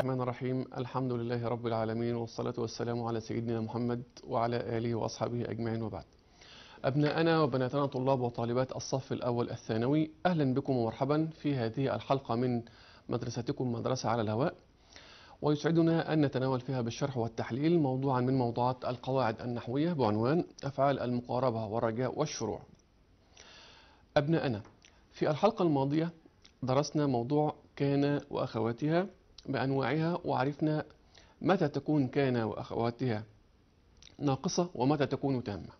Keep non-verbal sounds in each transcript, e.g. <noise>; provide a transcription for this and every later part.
الرحمن الرحيم الحمد لله رب العالمين والصلاة والسلام على سيدنا محمد وعلى آله وأصحابه أجمعين وبعد أبناءنا وبناتنا طلاب وطالبات الصف الأول الثانوي أهلا بكم ومرحبا في هذه الحلقة من مدرستكم مدرسة على الهواء ويسعدنا أن نتناول فيها بالشرح والتحليل موضوعا من موضوعات القواعد النحوية بعنوان أفعال المقاربة والرجاء والشروع أبناءنا في الحلقة الماضية درسنا موضوع كان وأخواتها بأنواعها وعرفنا متى تكون كان وأخواتها ناقصة ومتى تكون تامة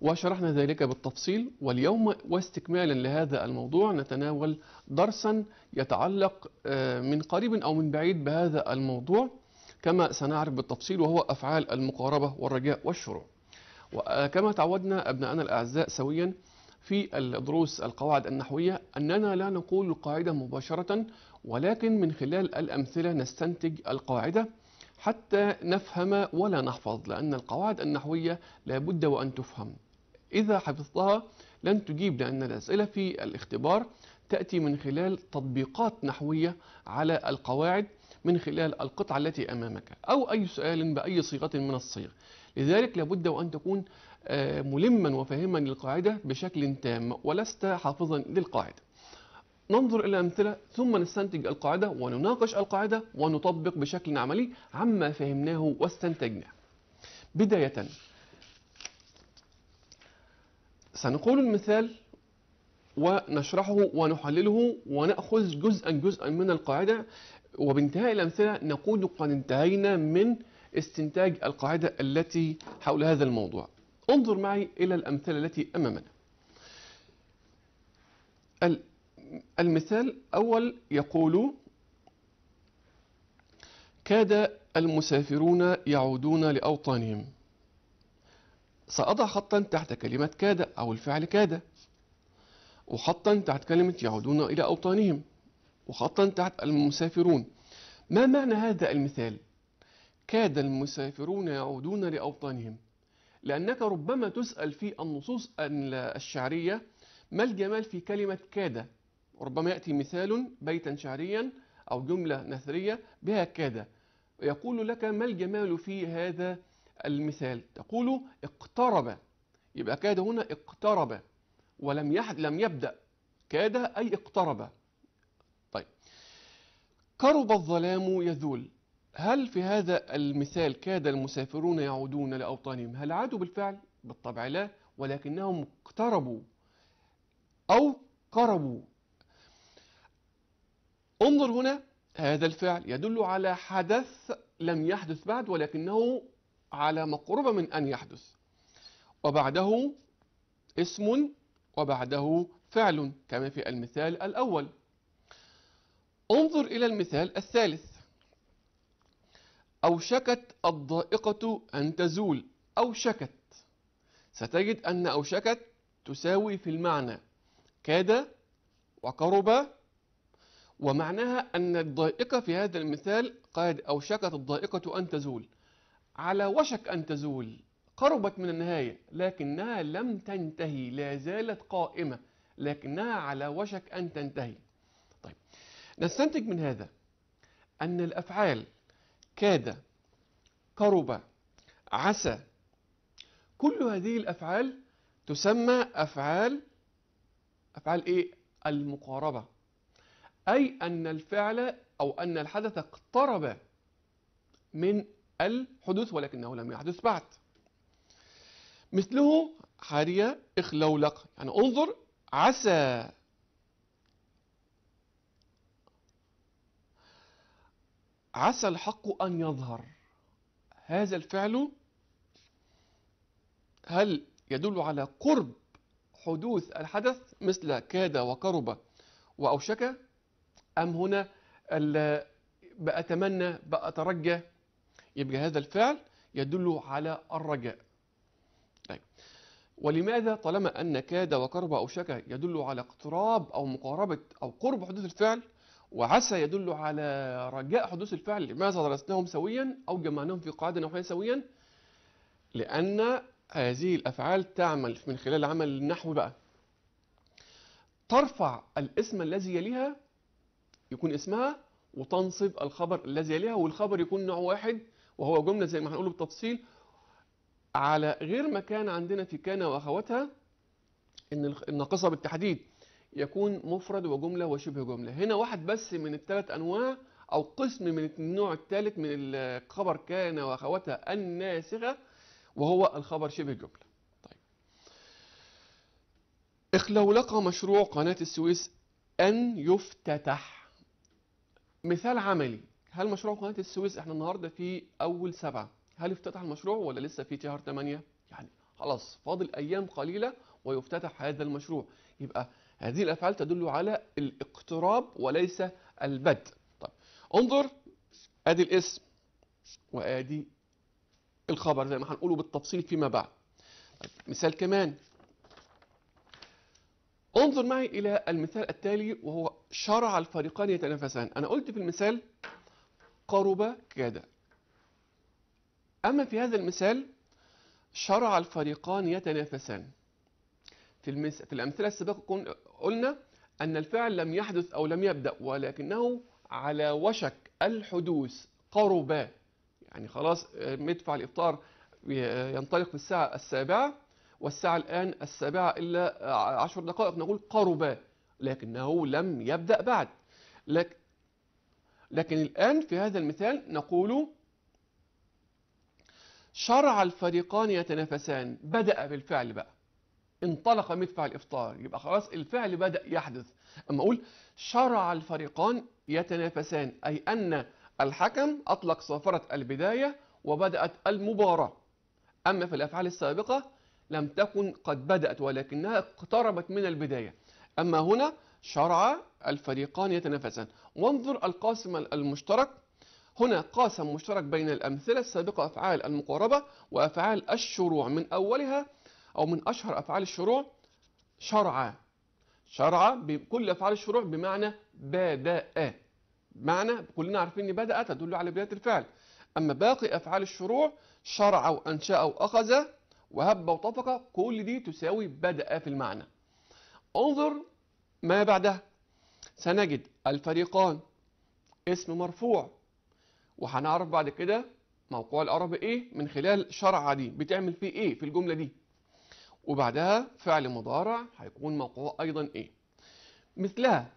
وشرحنا ذلك بالتفصيل واليوم واستكمالا لهذا الموضوع نتناول درسا يتعلق آه، من قريب أو من بعيد بهذا الموضوع كما سنعرف بالتفصيل وهو أفعال المقاربة والرجاء والشروع وكما آه، تعودنا أبناءنا الأعزاء سويا في الدروس القواعد النحوية أننا لا نقول القاعدة مباشرة ولكن من خلال الأمثلة نستنتج القاعدة حتى نفهم ولا نحفظ لأن القواعد النحوية لابد وأن تفهم إذا حفظتها لن تجيب لأن الأسئلة في الاختبار تأتي من خلال تطبيقات نحوية على القواعد من خلال القطعة التي أمامك أو أي سؤال بأي صيغة من الصيغ لذلك لابد وأن تكون آه، ملما وفاهما للقاعدة بشكل تام ولست حافظا للقاعدة ننظر إلى أمثلة ثم نستنتج القاعدة ونناقش القاعدة ونطبق بشكل عملي عما فهمناه واستنتجناه بداية سنقول المثال ونشرحه ونحلله ونأخذ جزءا جزءا من القاعدة وبانتهاء الأمثلة نقول قد انتهينا من استنتاج القاعدة التي حول هذا الموضوع انظر معي إلى الأمثلة التي أمامنا المثال أول يقول كاد المسافرون يعودون لأوطانهم سأضع خطا تحت كلمة كاد أو الفعل كاد وخطا تحت كلمة يعودون إلى أوطانهم وخطا تحت المسافرون ما معنى هذا المثال؟ كاد المسافرون يعودون لأوطانهم لأنك ربما تسأل في النصوص الشعرية ما الجمال في كلمة كاد ربما يأتي مثال بيتا شعريا أو جملة نثرية بها كاد يقول لك ما الجمال في هذا المثال تقول اقترب يبقى كاد هنا اقترب ولم يحد لم يبدأ كاد أي اقترب طيب قرب الظلام يذول هل في هذا المثال كاد المسافرون يعودون لأوطانهم هل عادوا بالفعل؟ بالطبع لا ولكنهم اقتربوا أو قربوا انظر هنا هذا الفعل يدل على حدث لم يحدث بعد ولكنه على مقربة من أن يحدث وبعده اسم وبعده فعل كما في المثال الأول انظر إلى المثال الثالث أوشكت الضائقة أن تزول أوشكت ستجد أن أوشكت تساوي في المعنى كاد وقرب ومعناها أن الضائقة في هذا المثال قد أوشكت الضائقة أن تزول على وشك أن تزول قربت من النهاية لكنها لم تنتهي لا زالت قائمة لكنها على وشك أن تنتهي طيب نستنتج من هذا أن الأفعال كاد قرب عسى كل هذه الأفعال تسمى أفعال أفعال إيه؟ المقاربة أي أن الفعل أو أن الحدث اقترب من الحدوث ولكنه لم يحدث بعد مثله حارية اخلولق يعني انظر عسى عسى الحق أن يظهر هذا الفعل هل يدل على قرب حدوث الحدث مثل كاد وقرب وأوشك أم هنا بأتمنى بأترجى يبقى هذا الفعل يدل على الرجاء طيب ولماذا طالما أن كاد وقرب أو شكا يدل على اقتراب أو مقاربة أو قرب حدوث الفعل وعسى يدل على رجاء حدوث الفعل لماذا درسناهم سويا أو جمعناهم في قاعدة نوعية سويا لأن هذه الأفعال تعمل من خلال عمل النحو بقى ترفع الاسم الذي يليها يكون اسمها وتنصب الخبر الذي يليها والخبر يكون نوع واحد وهو جملة زي ما هنقوله بالتفصيل على غير ما كان عندنا في كان وأخواتها إن الناقصة بالتحديد يكون مفرد وجملة وشبه جملة هنا واحد بس من الثلاث أنواع أو قسم من النوع الثالث من الخبر كان وأخواتها الناسخة وهو الخبر شبه جملة طيب إخلولق مشروع قناة السويس أن يفتتح مثال عملي هل مشروع قناه السويس احنا النهارده في اول سبعه هل افتتح المشروع ولا لسه في شهر 8 يعني خلاص فاضل ايام قليله ويفتتح هذا المشروع يبقى هذه الافعال تدل على الاقتراب وليس البدء طيب انظر ادي الاسم وادي الخبر زي ما هنقوله بالتفصيل فيما بعد طيب مثال كمان انظر معي الى المثال التالي وهو شرع الفريقان يتنافسان انا قلت في المثال قرب كاد اما في هذا المثال شرع الفريقان يتنافسان في المس... في الامثله السابقه قلنا ان الفعل لم يحدث او لم يبدا ولكنه على وشك الحدوث قرب يعني خلاص آه، مدفع الافطار آه، ينطلق في الساعه السابعه والساعه الان السابعه الا آه، عشر دقائق نقول قرب لكنه لم يبدأ بعد لكن, لكن الآن في هذا المثال نقول شرع الفريقان يتنافسان بدأ بالفعل بقى انطلق مدفع الإفطار يبقى خلاص الفعل بدأ يحدث أما أقول شرع الفريقان يتنافسان أي أن الحكم أطلق صافرة البداية وبدأت المباراة أما في الأفعال السابقة لم تكن قد بدأت ولكنها اقتربت من البداية أما هنا شرع الفريقان يتنافسان وانظر القاسم المشترك هنا قاسم مشترك بين الأمثلة السابقة أفعال المقاربة وأفعال الشروع من أولها أو من أشهر أفعال الشروع شرع شرع بكل أفعال الشروع بمعنى بدأ معنى كلنا عارفين ان بدأ تدل على بداية الفعل أما باقي أفعال الشروع شرع وأنشأ وأخذ وهب وطفق كل دي تساوي بدأ في المعنى انظر ما بعدها سنجد الفريقان اسم مرفوع وهنعرف بعد كده موقوع الأعراب إيه من خلال شرعة دي بتعمل فيه إيه في الجملة دي وبعدها فعل مضارع هيكون موقعه أيضا إيه مثلها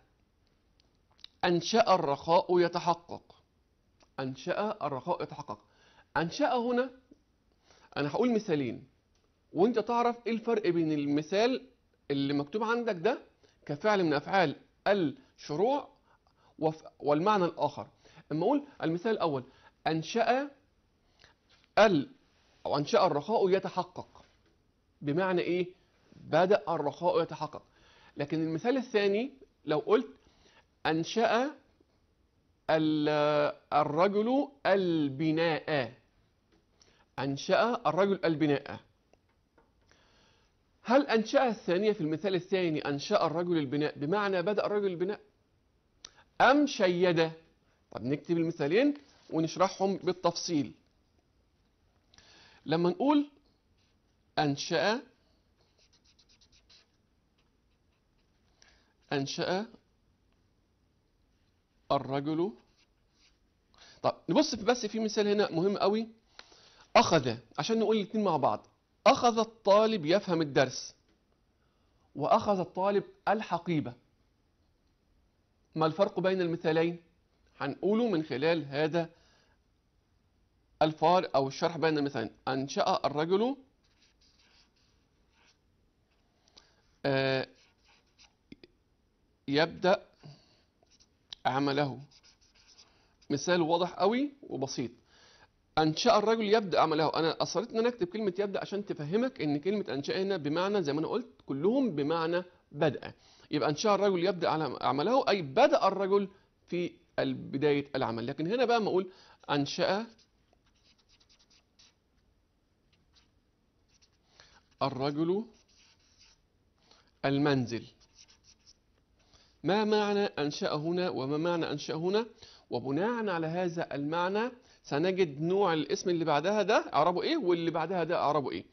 أنشأ الرخاء يتحقق أنشأ الرخاء يتحقق أنشأ هنا أنا هقول مثالين وأنت تعرف إيه الفرق بين المثال اللي مكتوب عندك ده كفعل من افعال الشروع والمعنى الاخر اما اقول المثال الاول انشا ال او انشا الرخاء يتحقق بمعنى ايه بدا الرخاء يتحقق لكن المثال الثاني لو قلت انشا الرجل البناء انشا الرجل البناء هل أنشأها الثانية في المثال الثاني أنشأ الرجل البناء بمعنى بدأ الرجل البناء أم شيد طب نكتب المثالين ونشرحهم بالتفصيل لما نقول أنشأ أنشأ الرجل طب نبص بس في مثال هنا مهم قوي أخذ عشان نقول الاثنين مع بعض أخذ الطالب يفهم الدرس وأخذ الطالب الحقيبة ما الفرق بين المثالين؟ هنقوله من خلال هذا الفار أو الشرح بين المثالين أنشأ الرجل آه، يبدأ عمله مثال واضح قوي وبسيط انشا الرجل يبدا عمله انا اصريت ان انا اكتب كلمه يبدا عشان تفهمك ان كلمه انشا هنا بمعنى زي ما انا قلت كلهم بمعنى بدا يبقى انشا الرجل يبدا عمله اي بدا الرجل في بدايه العمل لكن هنا بقى ما اقول انشا الرجل المنزل ما معنى انشا هنا وما معنى انشا هنا وبناء على هذا المعنى سنجد نوع الاسم اللي بعدها ده اعرابه ايه واللي بعدها ده اعرابه ايه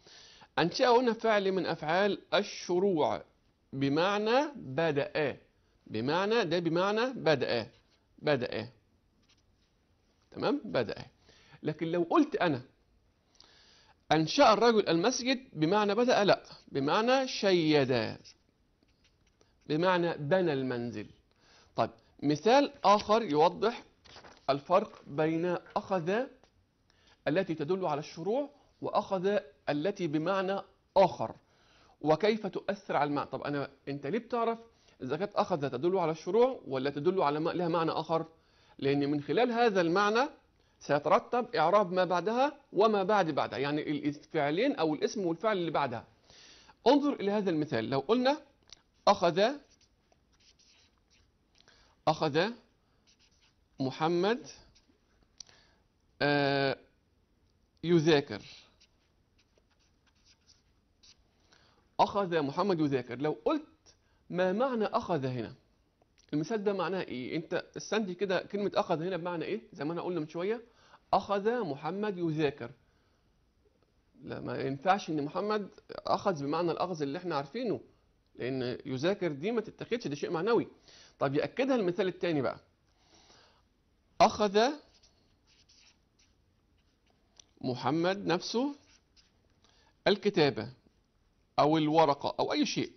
انشأ هنا فعل من افعال الشروع بمعنى بدأ بمعنى ده بمعنى بدأ بدأ تمام بدأ لكن لو قلت انا انشأ الرجل المسجد بمعنى بدأ لا بمعنى شيد بمعنى بنى المنزل طيب مثال آخر يوضح الفرق بين أخذ التي تدل على الشروع وأخذ التي بمعنى آخر وكيف تؤثر على المعنى طب أنا أنت ليه بتعرف إذا كانت أخذ تدل على الشروع ولا تدل على ما لها معنى آخر لأن من خلال هذا المعنى سيترتب إعراب ما بعدها وما بعد بعدها يعني الفعلين أو الاسم والفعل اللي بعدها انظر إلى هذا المثال لو قلنا أخذ أخذ محمد آه، يذاكر أخذ محمد يذاكر لو قلت ما معنى أخذ هنا المثال ده معناه إيه أنت استنتج كده كلمة أخذ هنا بمعنى إيه زي ما أنا قلنا من شوية أخذ محمد يذاكر لا ما ينفعش ان محمد اخذ بمعنى الاخذ اللي احنا عارفينه لان يذاكر دي ما تتخذش ده شيء معنوي طب ياكدها المثال الثاني بقى اخذ محمد نفسه الكتابه او الورقه او اي شيء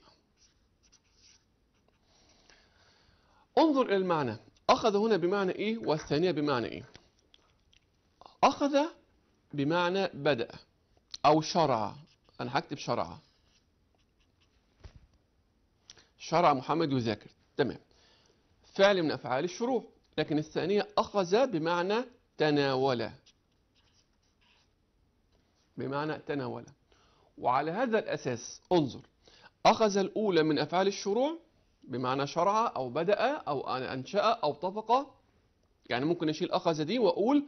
انظر الى المعنى اخذ هنا بمعنى ايه والثانيه بمعنى ايه اخذ بمعنى بدا او شرع انا هكتب شرع شرع محمد يذاكر تمام فعل من أفعال الشروع لكن الثانية أخذ بمعنى تناول بمعنى تناول وعلى هذا الأساس انظر أخذ الأولى من أفعال الشروع بمعنى شرع أو بدأ أو أنشأ أو طفق يعني ممكن أشيل أخذ دي وأقول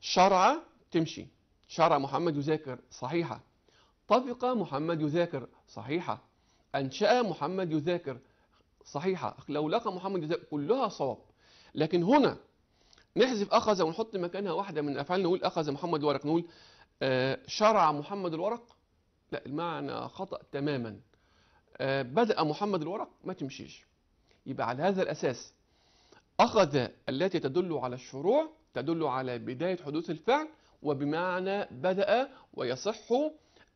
شرع تمشي شرع محمد يذاكر صحيحة طفق محمد يذاكر صحيحة أنشأ محمد يذاكر صحيحة لو لقى محمد جزاء كلها صواب لكن هنا نحذف أخذ ونحط مكانها واحدة من الأفعال نقول أخذ محمد الورق نقول آه، شرع محمد الورق لا المعنى خطأ تماما آه، بدأ محمد الورق ما تمشيش يبقى على هذا الأساس أخذ التي تدل على الشروع تدل على بداية حدوث الفعل وبمعنى بدأ ويصح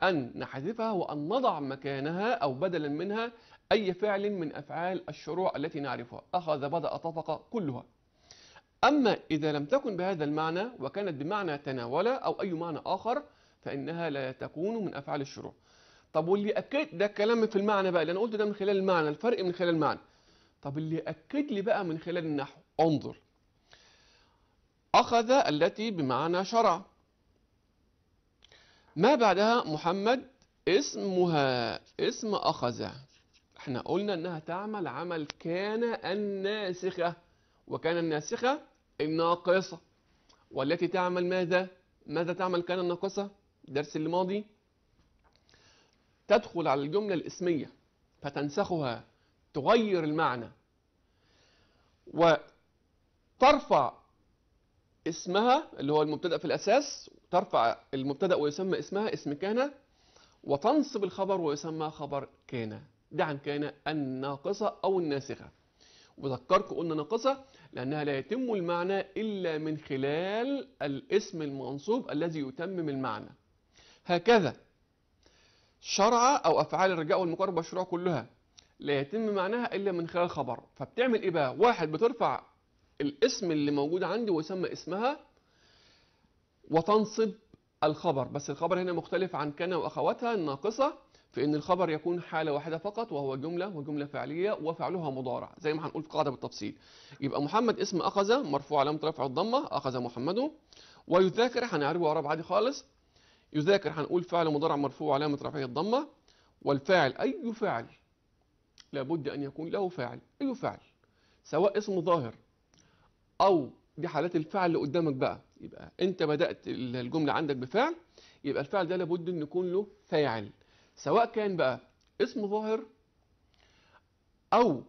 أن نحذفها وأن نضع مكانها أو بدلا منها أي فعل من أفعال الشروع التي نعرفها أخذ بدأ طفق كلها أما إذا لم تكن بهذا المعنى وكانت بمعنى تناول أو أي معنى آخر فإنها لا تكون من أفعال الشروع طب واللي أكد ده كلام في المعنى بقى اللي أنا قلته ده من خلال المعنى الفرق من خلال المعنى طب اللي أكد لي بقى من خلال النحو انظر أخذ التي بمعنى شرع ما بعدها محمد اسمها اسم أخذ احنا قلنا انها تعمل عمل كان الناسخة وكان الناسخة الناقصة والتي تعمل ماذا؟ ماذا تعمل كان الناقصة؟ الدرس الماضي تدخل على الجملة الاسمية فتنسخها تغير المعنى وترفع اسمها اللي هو المبتدا في الاساس ترفع المبتدا ويسمى اسمها اسم كان وتنصب الخبر ويسمى خبر كان دعا كان الناقصة أو الناسخة وذكركم قلنا ناقصة لأنها لا يتم المعنى إلا من خلال الاسم المنصوب الذي يتمم المعنى هكذا شرع أو أفعال الرجاء والمقاربة والشروع كلها لا يتم معناها إلا من خلال خبر فبتعمل إيه بقى واحد بترفع الاسم اللي موجود عندي ويسمى اسمها وتنصب الخبر بس الخبر هنا مختلف عن كان وأخواتها الناقصة فإن الخبر يكون حالة واحدة فقط وهو جملة وجملة فعلية وفعلها مضارع زي ما هنقول في قاعدة بالتفصيل يبقى محمد اسم أخذ مرفوع علامة رفع الضمة أخذ محمد ويذاكر هنعربه إعراب عادي خالص يذاكر هنقول فعل مضارع مرفوع علامة رفع الضمة والفاعل أي فاعل لابد أن يكون له فاعل أي فاعل سواء اسم ظاهر أو دي حالات الفعل اللي قدامك بقى يبقى أنت بدأت الجملة عندك بفعل يبقى الفعل ده لابد أن يكون له فاعل سواء كان بقى اسم ظاهر او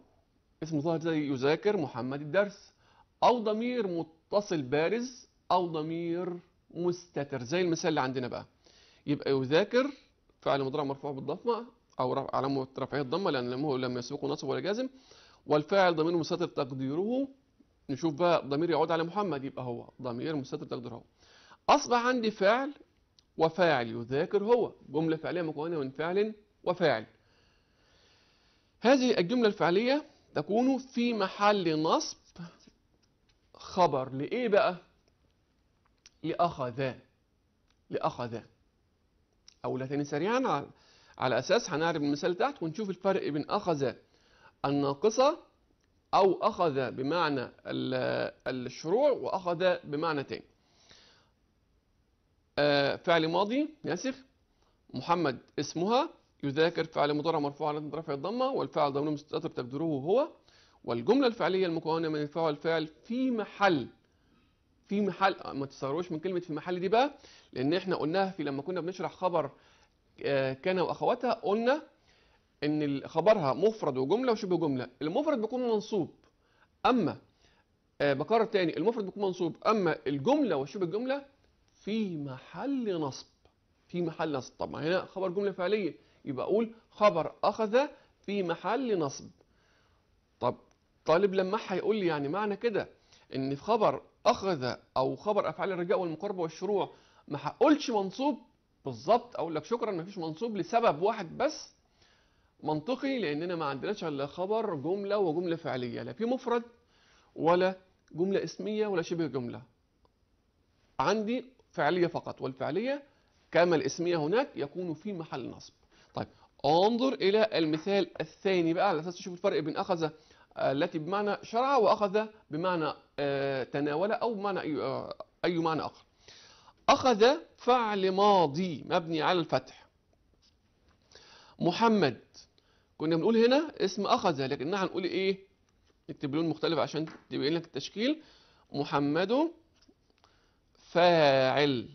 اسم ظاهر زي يذاكر محمد الدرس او ضمير متصل بارز او ضمير مستتر زي المثال اللي عندنا بقى يبقى يذاكر فعل مضارع مرفوع بالضمه او علامه رفعيه الضمه لان لم لم يسبقه نصب ولا جازم والفاعل ضمير مستتر تقديره نشوف بقى ضمير يعود على محمد يبقى هو ضمير مستتر تقديره اصبح عندي فعل وفاعل يذاكر هو جملة فعلية مكونة من فعل وفاعل هذه الجملة الفعلية تكون في محل نصب خبر لإيه بقى؟ لأخذ لأخذ أو تاني سريعا على, على أساس هنعرف المثال تحت ونشوف الفرق بين أخذ الناقصة أو أخذ بمعنى الشروع وأخذ بمعنى تاني آه، فعل ماضي ناسخ محمد اسمها يذاكر فعل مضارع مرفوع على رفع الضمه والفعل ضمير مستتر تقديره هو والجمله الفعليه المكونه من الفعل والفعل في محل في محل آه، ما تستغربوش من كلمه في محل دي بقى لان احنا قلناها في لما كنا بنشرح خبر آه، كان واخواتها قلنا ان خبرها مفرد وجمله وشبه جمله المفرد بيكون منصوب اما بكرر تاني المفرد بيكون منصوب اما الجمله وشبه الجمله في محل نصب في محل نصب طبعا هنا خبر جملة فعلية يبقى أقول خبر أخذ في محل نصب طب طالب لما هيقول لي يعني معنى كده إن في خبر أخذ أو خبر أفعال الرجاء والمقاربة والشروع ما هقولش منصوب بالظبط أقول لك شكرا ما فيش منصوب لسبب واحد بس منطقي لأننا ما عندناش إلا خبر جملة وجملة فعلية لا في مفرد ولا جملة اسمية ولا شبه جملة عندي فعلية فقط والفعلية كما الاسمية هناك يكون في محل نصب طيب انظر إلى المثال الثاني بقى على أساس تشوف الفرق بين أخذ آه، التي بمعنى شرع وأخذ بمعنى آه، تناول أو بمعنى أي, آه، أي معنى آخر أخذ فعل ماضي مبني على الفتح محمد كنا بنقول هنا اسم أخذ لكن احنا هنقول إيه نكتب لون مختلف عشان تبين لك التشكيل محمد فاعل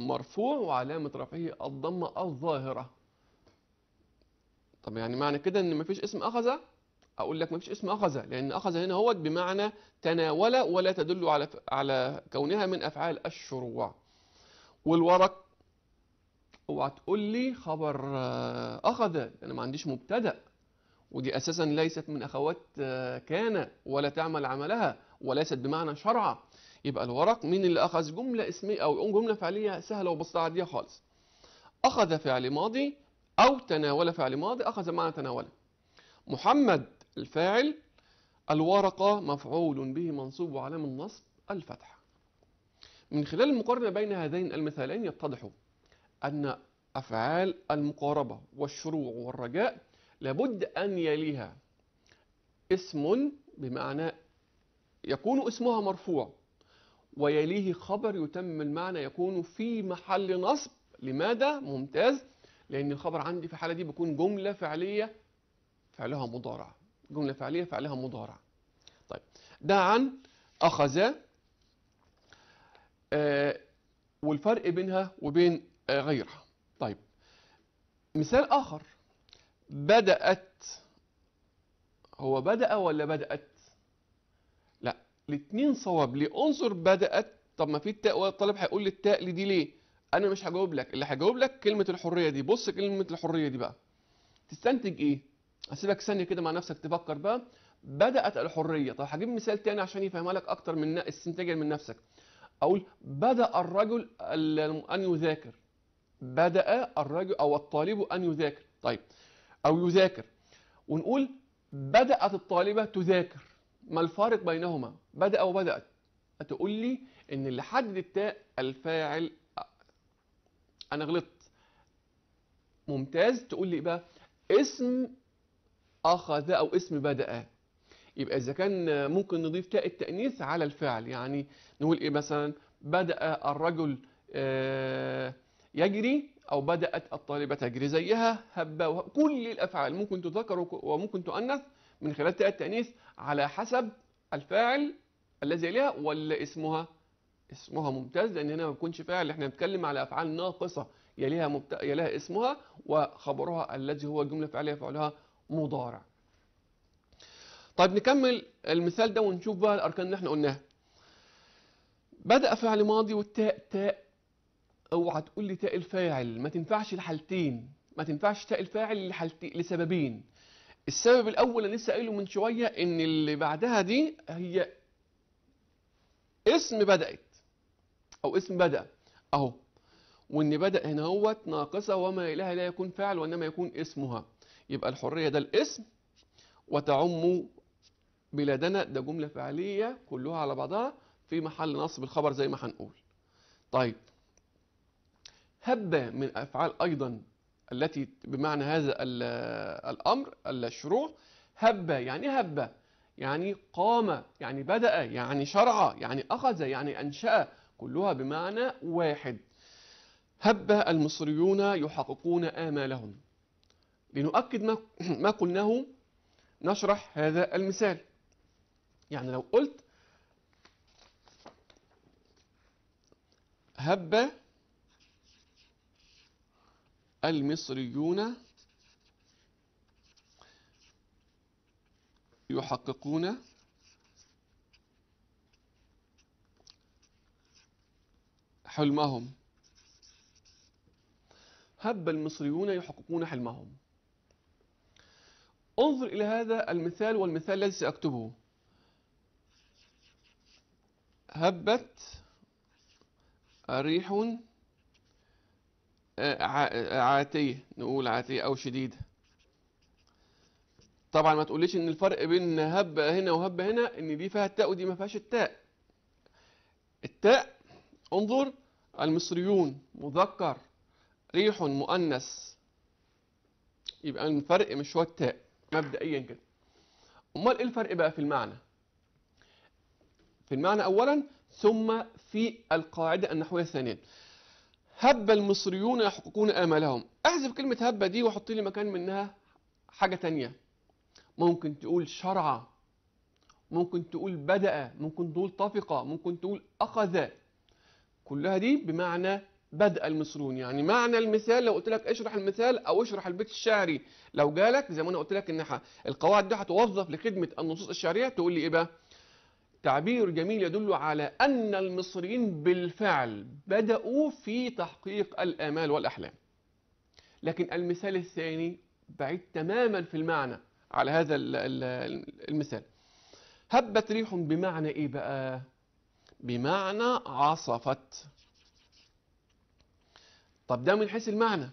مرفوع وعلامة رفعه الضمة الظاهرة طب يعني معنى كده ان مفيش اسم أخذ أقول لك مفيش اسم أخذ لأن أخذ هنا هو بمعنى تناول ولا تدل على على كونها من أفعال الشروع والورق اوعى تقول لي خبر آه، أخذ أنا ما عنديش مبتدأ ودي أساسا ليست من أخوات آه، كان ولا تعمل عملها وليست بمعنى شرعة يبقى الورق مين اللي أخذ جملة اسمية أو جملة فعلية سهلة وبسيطة عادية خالص أخذ فعل ماضي أو تناول فعل ماضي أخذ معنى تناول محمد الفاعل الورقة مفعول به منصوب وعلام النصب الفتحة من خلال المقارنة بين هذين المثالين يتضح أن أفعال المقاربة والشروع والرجاء لابد أن يليها اسم بمعنى يكون اسمها مرفوع ويليه خبر يتم المعنى يكون في محل نصب لماذا؟ ممتاز لأن الخبر عندي في الحالة دي بيكون جملة فعلية فعلها مضارع جملة فعلية فعلها مضارع طيب ده عن أخذ آه والفرق بينها وبين آه غيرها طيب مثال آخر بدأت هو بدأ ولا بدأت الاثنين صواب ليه انظر بدات طب ما في التاء والطالب هيقول لي التاء دي ليه انا مش هجاوب لك اللي هجاوب لك كلمه الحريه دي بص كلمه الحريه دي بقى تستنتج ايه هسيبك ثانيه كده مع نفسك تفكر بقى بدات الحريه طب هجيب مثال تاني عشان يفهمها لك اكتر من استنتاجا من نفسك اقول بدا الرجل ان يذاكر بدا الرجل او الطالب ان يذاكر طيب او يذاكر ونقول بدات الطالبه تذاكر ما الفارق بينهما بدأ وبدأت هتقول لي ان اللي حدد التاء الفاعل انا غلطت ممتاز تقول لي بقى اسم اخذ او اسم بدأ يبقى اذا كان ممكن نضيف تاء التأنيث على الفعل يعني نقول ايه مثلا بدأ الرجل آه، يجري او بدأت الطالبة تجري زيها هبة كل الافعال ممكن تذكر وممكن تؤنث من خلال تاء التأنيث على حسب الفاعل الذي يليها ولا اسمها اسمها ممتاز لان هنا ما بيكونش فاعل احنا بنتكلم على افعال ناقصه يليها مبت... يليها اسمها وخبرها الذي هو جمله فعليه فعلها مضارع طيب نكمل المثال ده ونشوف بقى الاركان اللي احنا قلناها بدأ فعل ماضي والتاء تاء اوعى تقول لي تاء الفاعل ما تنفعش الحالتين ما تنفعش تاء الفاعل لحالتين لسببين السبب الاول اللي لسه قايله من شويه ان اللي بعدها دي هي اسم بدات او اسم بدا اهو وان بدا هنا هوت ناقصه وما اليها لا يكون فاعل وانما يكون اسمها يبقى الحريه ده الاسم وتعم بلادنا ده جمله فعليه كلها على بعضها في محل نصب الخبر زي ما هنقول طيب هبه من افعال ايضا التي بمعنى هذا الأمر الشروع هب يعني هب يعني قام يعني بدأ يعني شرع يعني أخذ يعني أنشأ كلها بمعنى واحد هب المصريون يحققون آمالهم لنؤكد ما <clears throat> ما قلناه نشرح هذا المثال يعني لو قلت هب المصريون يحققون حلمهم هب المصريون يحققون حلمهم انظر إلى هذا المثال والمثال الذي سأكتبه هبت ريح عاتية نقول عاتية أو شديدة طبعا ما تقوليش ان الفرق بين هبة هنا وهبة هنا ان دي فيها التاء ودي ما فيهاش التاء التاء انظر المصريون مذكر ريح مؤنث يبقى الفرق مش هو التاء مبدئيا كده امال ايه الفرق بقى في المعنى في المعنى اولا ثم في القاعدة النحوية ثانيا هب المصريون يحققون آمالهم احذف كلمة هب دي وحط لي مكان منها حاجة تانية ممكن تقول شرع ممكن تقول بدأ ممكن تقول طفق ممكن تقول أخذ كلها دي بمعنى بدأ المصريون يعني معنى المثال لو قلت لك اشرح المثال او اشرح البيت الشعري لو جالك زي ما انا قلت لك ان القواعد دي هتوظف لخدمه النصوص الشعريه تقول لي ايه بقى تعبير جميل يدل على أن المصريين بالفعل بدأوا في تحقيق الآمال والأحلام لكن المثال الثاني بعيد تماما في المعنى على هذا المثال هبت ريح بمعنى إيه بقى؟ بمعنى عصفت طب ده من حيث المعنى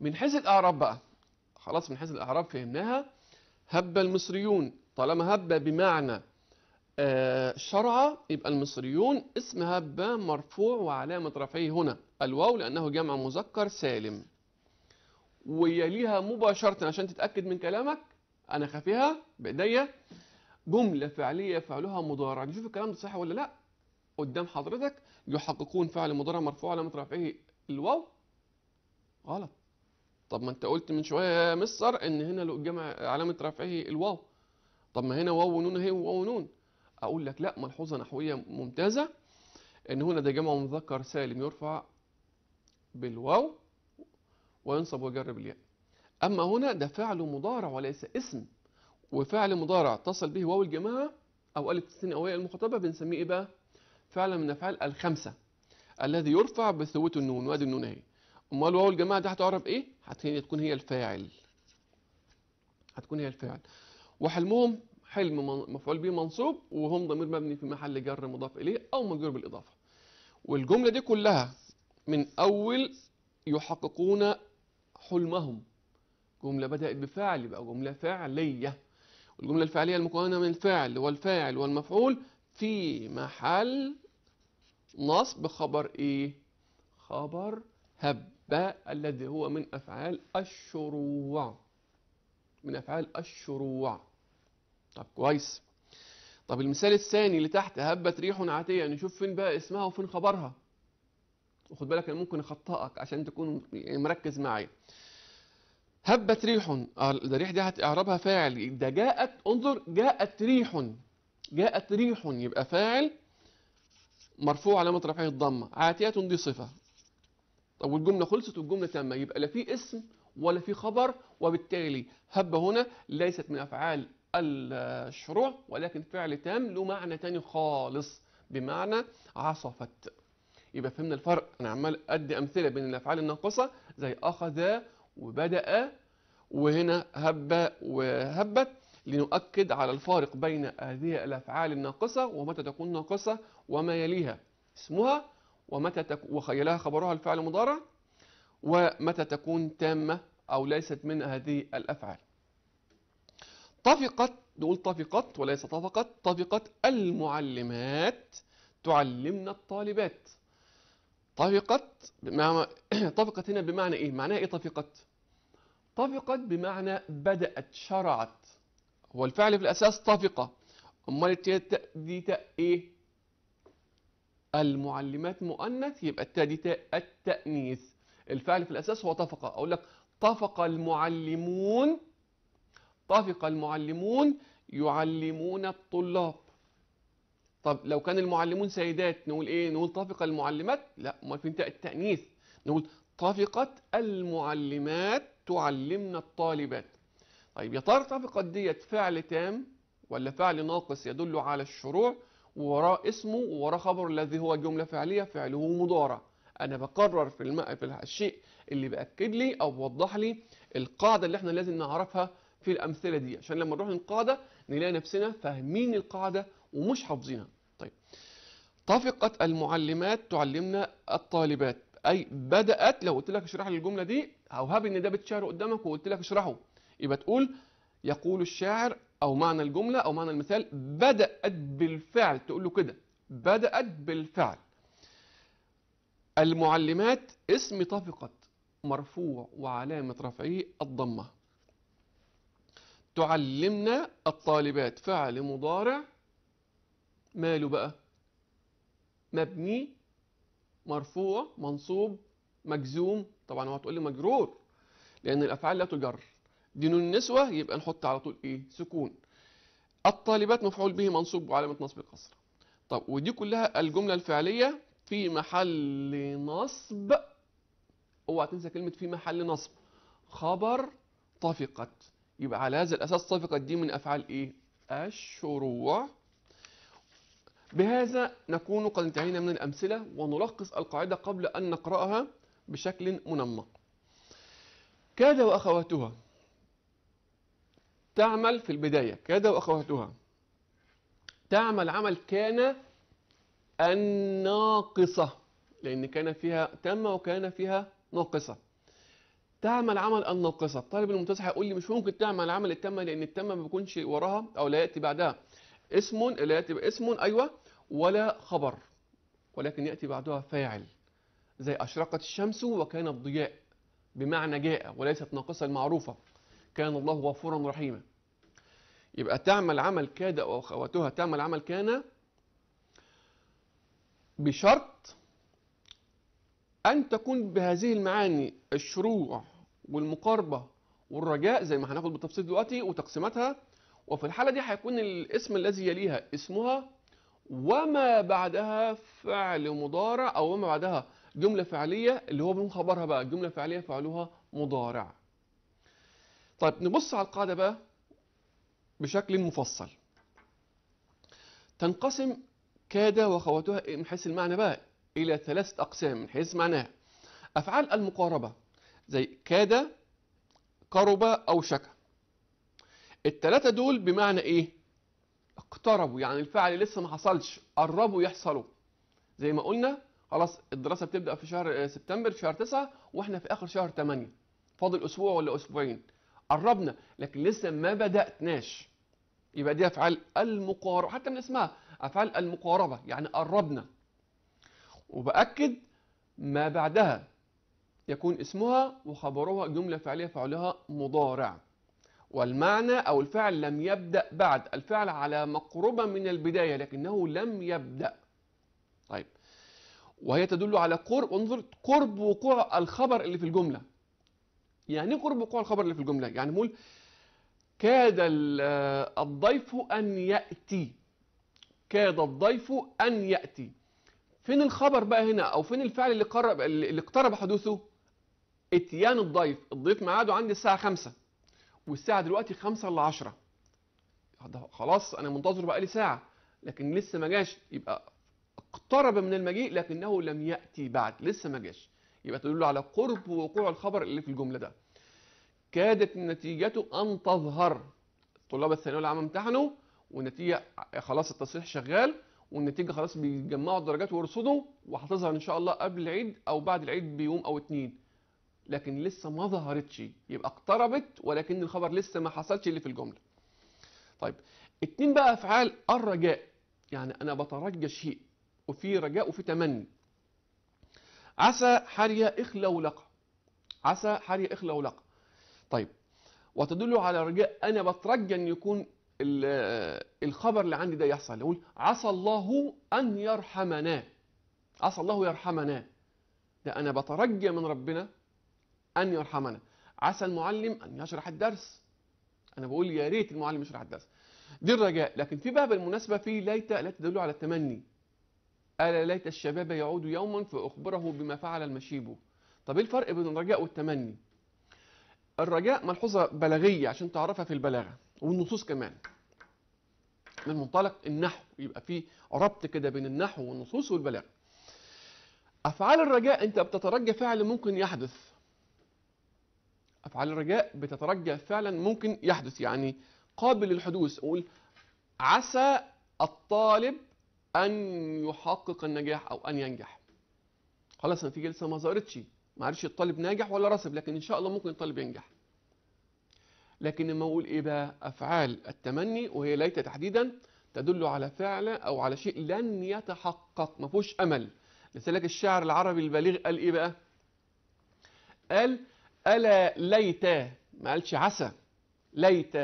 من حيث الأعراب بقى خلاص من حيث الأعراب فهمناها هب المصريون طالما هب بمعنى آه، شرعة يبقى المصريون اسمها بام مرفوع وعلامة رفعه هنا الواو لأنه جمع مذكر سالم ويليها مباشرة عشان تتأكد من كلامك أنا خفيها بإيديا جملة فعلية فعلها مضارع نشوف الكلام ده صح ولا لأ قدام حضرتك يحققون فعل مضارع مرفوع علامة رفعه الواو غلط طب ما أنت قلت من شوية يا مستر إن هنا جمع علامة رفعه الواو طب ما هنا واو ونون اهي واو ونون اقول لك لا ملحوظه نحويه ممتازه ان هنا ده جمع مذكر سالم يرفع بالواو وينصب ويجر بالياء اما هنا ده فعل مضارع وليس اسم وفعل مضارع اتصل به واو الجماعه او الف السين اويه المخاطبه بنسميه ايه بقى فعلا من افعال الخمسه الذي يرفع بثبوت النون وادي النون اهي امال واو الجماعه دي هتعرف ايه هتكون هي الفاعل هتكون هي الفاعل وحلمهم حلم مفعول به منصوب وهم ضمير مبني في محل جر مضاف اليه او مجرور بالاضافه والجمله دي كلها من اول يحققون حلمهم جمله بدات بفعل يبقى جمله فعليه والجمله الفعليه المكونه من الفعل والفاعل والمفعول في محل نصب خبر ايه خبر هب الذي هو من افعال الشروع من افعال الشروع طب كويس طب المثال الثاني اللي تحت هبت ريح عاتيه نشوف يعني فين بقى اسمها وفين خبرها وخد بالك انا ممكن اخطئك عشان تكون مركز معايا هبت ريح آه، ده ريح دي هتعربها فاعل ده جاءت انظر جاءت ريح جاءت ريح يبقى فاعل مرفوع علامه رفعه الضمه عاتيه دي صفه طب والجمله خلصت والجمله تامه يبقى لا في اسم ولا في خبر وبالتالي هبه هنا ليست من افعال الشروع ولكن فعل تام له معنى تاني خالص بمعنى عصفت يبقى فهمنا الفرق انا عمال ادي امثله بين الافعال الناقصه زي اخذ وبدا وهنا هب وهبت لنؤكد على الفارق بين هذه الافعال الناقصه ومتى تكون ناقصه وما يليها اسمها ومتى وخيلها خبرها الفعل المضارع ومتى تكون تامه او ليست من هذه الافعال طفقت نقول طفقت وليس طفقت طفقت المعلمات تعلمنا الطالبات طفقت بمعنى <clears throat> طفقت هنا بمعنى ايه معناها ايه طفقت طفقت بمعنى بدأت شرعت هو الفعل في الأساس طفقة أمال دي تاء إيه؟ المعلمات مؤنث يبقى التاء دي تاء التأنيث الفعل في الأساس هو طفقة أقول لك طفق المعلمون طفق المعلمون يعلمون الطلاب طب لو كان المعلمون سيدات نقول ايه نقول طفق المعلمات لا امال في التانيث نقول طفقت المعلمات تعلمنا الطالبات طيب يا ترى طفقت ديت فعل تام ولا فعل ناقص يدل على الشروع ووراه اسمه ووراه خبر الذي هو جمله فعليه فعله مضارع انا بقرر في في الشيء اللي باكد لي او بوضح لي القاعده اللي احنا لازم نعرفها في الامثله دي عشان لما نروح للقاعده نلاقي نفسنا فاهمين القاعده ومش حافظينها طيب طفقه المعلمات تعلمنا الطالبات اي بدات لو قلت لك اشرح لي الجمله دي او هاب ان ده بيت قدامك وقلت لك اشرحه يبقى تقول يقول الشاعر او معنى الجمله او معنى المثال بدات بالفعل تقول له كده بدات بالفعل المعلمات اسم طفقت مرفوع وعلامه رفعه الضمه تعلمنا الطالبات فعل مضارع ماله بقى مبني مرفوع منصوب مجزوم طبعا هو هتقول لي مجرور لان الافعال لا تجر دي نون النسوه يبقى نحط على طول ايه سكون الطالبات مفعول به منصوب وعلامه نصب الكسره طب ودي كلها الجمله الفعليه في محل نصب اوعى تنسى كلمه في محل نصب خبر طفقت يبقى على هذا الأساس صفقة دي من أفعال إيه؟ الشروع بهذا نكون قد انتهينا من الأمثلة ونلخص القاعدة قبل أن نقرأها بشكل منمق كاد وأخواتها تعمل في البداية كاد وأخواتها تعمل عمل كان الناقصة لأن كان فيها تم وكان فيها ناقصة تعمل عمل الناقصه الطالب الممتاز هيقول لي مش ممكن تعمل عمل التامه لان التامه ما بيكونش وراها او لا ياتي بعدها اسم لا ياتي اسم ايوه ولا خبر ولكن ياتي بعدها فاعل زي اشرقت الشمس وكان الضياء بمعنى جاء وليست ناقصه المعروفه كان الله غفورا رحيما يبقى تعمل عمل كاد واخواتها تعمل عمل كان بشرط أن تكون بهذه المعاني الشروع والمقاربه والرجاء زي ما هناخد بالتفصيل دلوقتي وتقسيماتها وفي الحاله دي هيكون الاسم الذي يليها اسمها وما بعدها فعل مضارع او وما بعدها جمله فعليه اللي هو بنقول خبرها بقى جمله فعليه فعلها مضارع طيب نبص على القاعده بقى بشكل مفصل تنقسم كاد وخواتها من حيث المعنى بقى الى ثلاثه اقسام من حيث معناها افعال المقاربه زي كاد قرب أو شكا التلاتة دول بمعنى إيه؟ اقتربوا يعني الفعل لسه ما حصلش قربوا يحصلوا زي ما قلنا خلاص الدراسة بتبدأ في شهر آه، سبتمبر في شهر 9 واحنا في آخر شهر 8 فاضل أسبوع ولا أسبوعين قربنا لكن لسه ما بدأتناش يبقى دي أفعال المقاربة حتى من اسمها أفعال المقاربة يعني قربنا وبأكد ما بعدها يكون اسمها وخبرها جملة فعلية فعلها مضارع والمعنى أو الفعل لم يبدأ بعد الفعل على مقربة من البداية لكنه لم يبدأ طيب وهي تدل على قرب انظر قرب وقوع الخبر اللي في الجملة يعني إيه قرب وقوع الخبر اللي في الجملة يعني نقول كاد الضيف أن يأتي كاد الضيف أن يأتي فين الخبر بقى هنا أو فين الفعل اللي, قرب اللي اقترب حدوثه اتيان الضيف الضيف ميعاده عندي الساعه 5 والساعه دلوقتي 5 الا 10 خلاص انا منتظره بقالي ساعه لكن لسه ما جاش يبقى اقترب من المجيء لكنه لم ياتي بعد لسه ما جاش يبقى تدل على قرب وقوع الخبر اللي في الجمله ده كادت نتيجته ان تظهر طلاب الثانويه العامه امتحنوا والنتيجه خلاص التصحيح شغال والنتيجه خلاص بيجمعوا الدرجات ويرصدوا وهتظهر ان شاء الله قبل العيد او بعد العيد بيوم او اتنين لكن لسه ما ظهرتش يبقى اقتربت ولكن الخبر لسه ما حصلش اللي في الجمله طيب اتنين بقى افعال الرجاء يعني انا بترجى شيء وفي رجاء وفي تمني عسى حرية إخلى ولقى عسى حرية إخلى ولقى طيب وتدل على رجاء أنا بترجى أن يكون الخبر اللي عندي ده يحصل يقول عسى الله أن يرحمنا عسى الله يرحمنا ده أنا بترجى من ربنا أن يرحمنا عسى المعلم أن يشرح الدرس أنا بقول يا ريت المعلم يشرح الدرس دي الرجاء لكن في بقى بالمناسبة في ليت لا تدل على التمني ألا ليت الشباب يعود يوما فأخبره بما فعل المشيب طب إيه الفرق بين الرجاء والتمني الرجاء ملحوظة بلاغية عشان تعرفها في البلاغة والنصوص كمان من منطلق النحو يبقى في ربط كده بين النحو والنصوص والبلاغة أفعال الرجاء أنت بتترجى فعل ممكن يحدث افعال الرجاء بتترجى فعلا ممكن يحدث يعني قابل للحدوث اقول عسى الطالب ان يحقق النجاح او ان ينجح خلاص النتيجه لسه ما ظهرتش ما عرفش الطالب ناجح ولا رسب لكن ان شاء الله ممكن الطالب ينجح لكن لما اقول ايه بقى افعال التمني وهي ليت تحديدا تدل على فعل او على شيء لن يتحقق ما فيهوش امل لذلك الشاعر العربي البليغ قال ايه بقى قال ألا ليت ما قالش عسى ليت